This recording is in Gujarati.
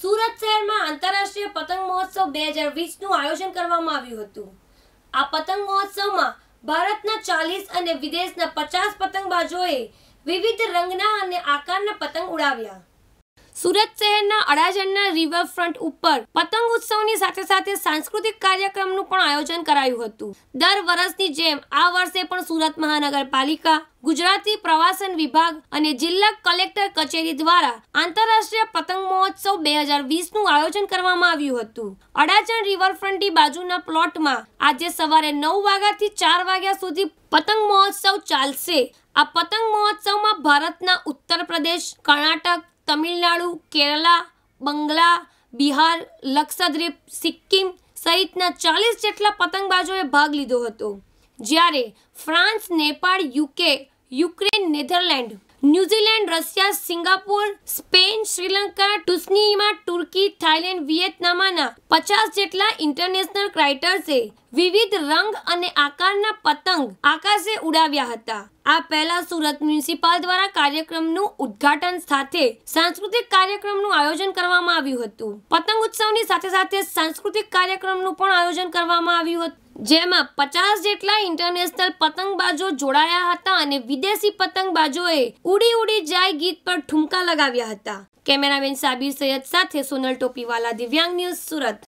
સુરત શહેરમાં આંતરરાષ્ટ્રીય પતંગ મહોત્સવ બે હજાર વીસનું આયોજન કરવામાં આવ્યું હતું આ પતંગ મહોત્સવમાં ભારતના ચાલીસ અને વિદેશના પચાસ પતંગબાજોએ વિવિધ રંગના અને આકારના પતંગ ઉડાવ્યા સુરત શહેરના અડાજણના રિવરફ્રન્ટ ઉપર પતંગ ઉત્સવની સાથે સાથે સાંસ્કૃતિક કાર્યક્રમનું પણ આયોજન કરાયું હતું દર વર્ષની જેમ આ વર્ષે પણ સુરત મહાનગરપાલિકા ગુજરાતી પ્રવાસન વિભાગ અને જિલ્લા કલેક્ટર કચેરી દ્વારા આંતરરાષ્ટ્રીય પતંગ મહોત્સવ બે હજાર વીસનું આયોજન કરવામાં આવ્યું હતું અડાજણ રિવરફ્રન્ટની બાજુના પ્લોટમાં આજે સવારે નવ વાગ્યાથી ચાર વાગ્યા સુધી પતંગ મહોત્સવ ચાલશે આ પતંગ મહોત્સવમાં ભારતના ઉત્તર પ્રદેશ કર્ણાટક તમિલનાડુ કેરળ બંગલા બિહાર લક્ષદ્વીપ સિક્કિમ સહિતના ચાલીસ જેટલા પતંગબાજોએ ભાગ લીધો હતો જ્યારે France Nepal UK Ukraine Netherland New Zealand Russia Singapore Spain Sri Lanka ટુસ્નીમાં તુર્કી થાઇલેન્ડ વિયેતનામના પચાસ જેટલા ઇન્ટરનેશનલ ક્રાઇટર્સે વિવિધ રંગ અને આકારના પતંગ આકાશે ઉડાવ્યા હતા આ પહેલા સુરત મ્યુનિસિપલ દ્વારા કાર્યક્રમનું ઉદ્ઘાટન સાથે સાંસ્કૃતિક કાર્યક્રમનું આયોજન કરવામાં આવ્યું હતું પતંગ ઉત્સવની સાથે સાથે સાંસ્કૃતિક કાર્યક્રમનું પણ આયોજન કરવામાં આવ્યું હતું જેમાં પચાસ જેટલા ઇન્ટરનેશનલ પતંગબાજો જોડાયા હતા અને વિદેશી પતંગબાજોએ ઉડી ઉડી જાય ગીત પર ઠુમકા લગાવ્યા હતા કેમેરામેન સાબિર સૈયદ સાથે સોનલ ટોપીવાલા દિવ્યાંગ ન્યૂઝ સુરત